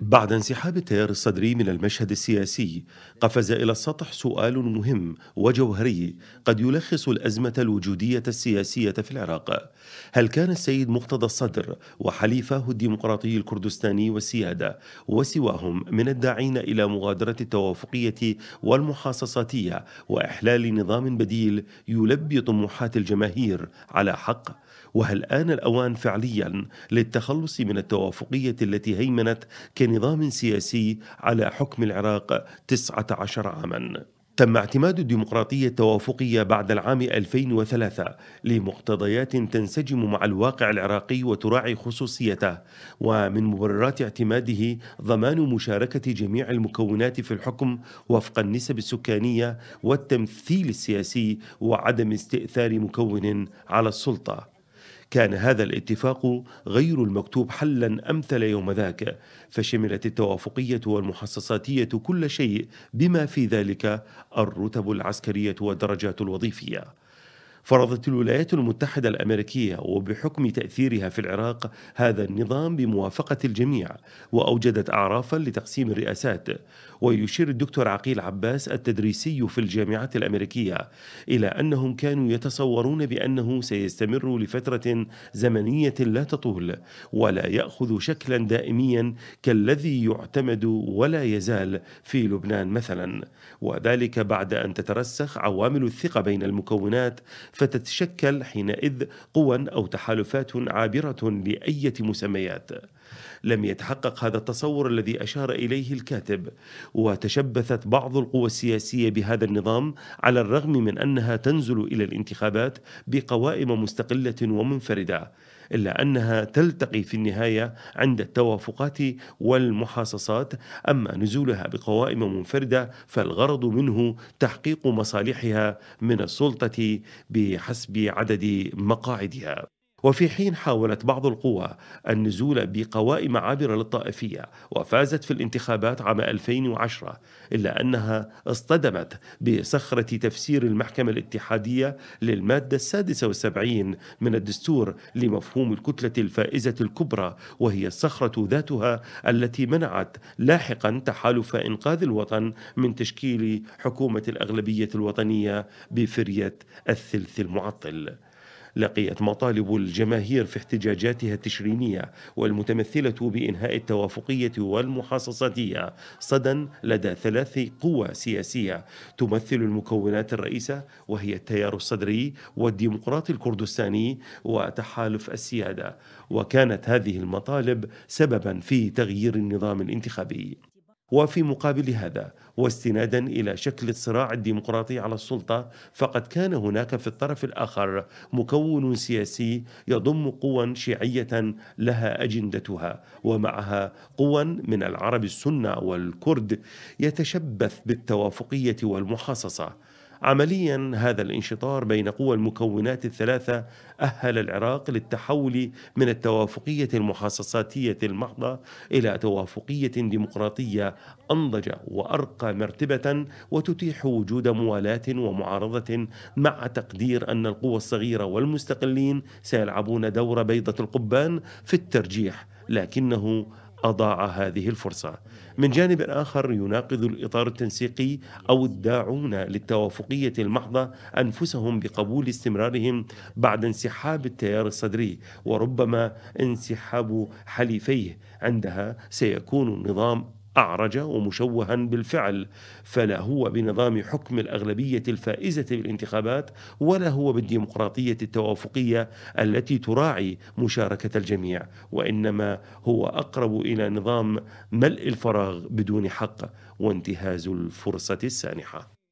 بعد انسحاب التيار الصدري من المشهد السياسي قفز الى السطح سؤال مهم وجوهري قد يلخص الازمه الوجوديه السياسيه في العراق هل كان السيد مقتدى الصدر وحليفه الديمقراطي الكردستاني والسياده وسواهم من الداعين الى مغادره التوافقيه والمحاصصاتيه واحلال نظام بديل يلبي طموحات الجماهير على حق وهل ان الاوان فعليا للتخلص من التوافقيه التي هيمنت كنظام سياسي على حكم العراق 19 عاماً تم اعتماد الديمقراطية التوافقية بعد العام 2003 لمقتضيات تنسجم مع الواقع العراقي وتراعي خصوصيته ومن مبررات اعتماده ضمان مشاركة جميع المكونات في الحكم وفق النسب السكانية والتمثيل السياسي وعدم استئثار مكون على السلطة كان هذا الاتفاق غير المكتوب حلا أمثل يوم ذاك فشملت التوافقية والمحصصاتية كل شيء بما في ذلك الرتب العسكرية والدرجات الوظيفية فرضت الولايات المتحدة الأمريكية وبحكم تأثيرها في العراق هذا النظام بموافقة الجميع وأوجدت أعرافا لتقسيم الرئاسات ويشير الدكتور عقيل عباس التدريسي في الجامعة الأمريكية إلى أنهم كانوا يتصورون بأنه سيستمر لفترة زمنية لا تطول ولا يأخذ شكلا دائميا كالذي يعتمد ولا يزال في لبنان مثلا وذلك بعد أن تترسخ عوامل الثقة بين المكونات فتتشكل حينئذ قوى أو تحالفات عابرة لأية مسميات لم يتحقق هذا التصور الذي أشار إليه الكاتب وتشبثت بعض القوى السياسية بهذا النظام على الرغم من أنها تنزل إلى الانتخابات بقوائم مستقلة ومنفردة إلا أنها تلتقي في النهاية عند التوافقات والمحاصصات أما نزولها بقوائم منفردة فالغرض منه تحقيق مصالحها من السلطة بحسب عدد مقاعدها وفي حين حاولت بعض القوى النزول بقوائم عابرة للطائفية وفازت في الانتخابات عام 2010 إلا أنها اصطدمت بصخرة تفسير المحكمة الاتحادية للمادة السادسة والسبعين من الدستور لمفهوم الكتلة الفائزة الكبرى وهي الصخرة ذاتها التي منعت لاحقا تحالف إنقاذ الوطن من تشكيل حكومة الأغلبية الوطنية بفرية الثلث المعطل لقيت مطالب الجماهير في احتجاجاتها التشرينيه والمتمثله بانهاء التوافقيه والمحاصصاتيه صدى لدى ثلاث قوى سياسيه تمثل المكونات الرئيسه وهي التيار الصدري والديمقراطي الكردستاني وتحالف السياده وكانت هذه المطالب سببا في تغيير النظام الانتخابي وفي مقابل هذا واستنادا الى شكل الصراع الديمقراطي على السلطه فقد كان هناك في الطرف الاخر مكون سياسي يضم قوى شيعيه لها اجندتها ومعها قوى من العرب السنه والكرد يتشبث بالتوافقيه والمحاصصه عمليا هذا الانشطار بين قوى المكونات الثلاثة أهل العراق للتحول من التوافقية المحاصصاتية المحضة إلى توافقية ديمقراطية أنضج وأرقى مرتبة وتتيح وجود موالاة ومعارضة مع تقدير أن القوى الصغيرة والمستقلين سيلعبون دور بيضة القبان في الترجيح لكنه أضاع هذه الفرصة من جانب آخر يناقض الإطار التنسيقي أو الداعون للتوافقية المحضة أنفسهم بقبول استمرارهم بعد انسحاب التيار الصدري وربما انسحاب حليفيه عندها سيكون النظام أعرج ومشوها بالفعل فلا هو بنظام حكم الأغلبية الفائزة بالانتخابات ولا هو بالديمقراطية التوافقية التي تراعي مشاركة الجميع وإنما هو أقرب إلى نظام ملء الفراغ بدون حق وانتهاز الفرصة السانحة